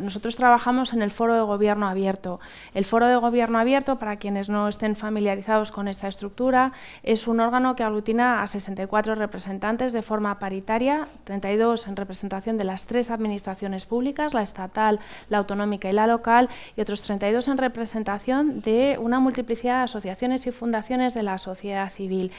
Nosotros trabajamos en el Foro de Gobierno Abierto. El Foro de Gobierno Abierto, para quienes no estén familiarizados con esta estructura, es un órgano que aglutina a 64 representantes de forma paritaria, 32 en representación de las tres administraciones públicas, la estatal, la autonómica y la local, y otros 32 en representación de una multiplicidad de asociaciones y fundaciones de la sociedad civil.